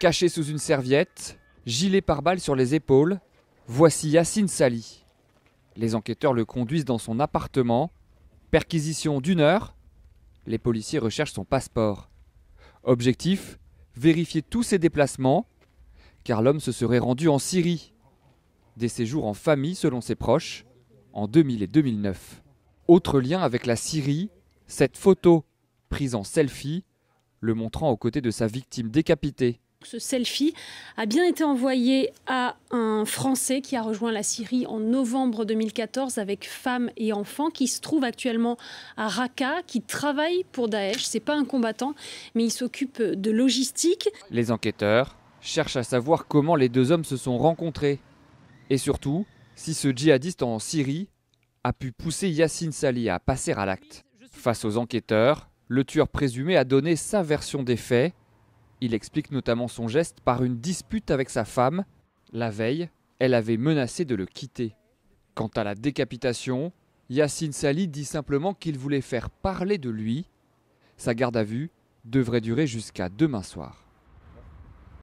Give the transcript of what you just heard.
Caché sous une serviette, gilet par balles sur les épaules, voici Yassine Sali. Les enquêteurs le conduisent dans son appartement. Perquisition d'une heure. Les policiers recherchent son passeport. Objectif vérifier tous ses déplacements, car l'homme se serait rendu en Syrie. Des séjours en famille selon ses proches, en 2000 et 2009. Autre lien avec la Syrie, cette photo, prise en selfie, le montrant aux côtés de sa victime décapitée. Ce selfie a bien été envoyé à un Français qui a rejoint la Syrie en novembre 2014 avec femmes et enfants, qui se trouve actuellement à Raqqa, qui travaille pour Daesh. C'est pas un combattant, mais il s'occupe de logistique. Les enquêteurs cherchent à savoir comment les deux hommes se sont rencontrés et surtout si ce djihadiste en Syrie a pu pousser Yassine Salih à passer à l'acte. Face aux enquêteurs, le tueur présumé a donné sa version des faits il explique notamment son geste par une dispute avec sa femme. La veille, elle avait menacé de le quitter. Quant à la décapitation, Yassine Sali dit simplement qu'il voulait faire parler de lui. Sa garde à vue devrait durer jusqu'à demain soir.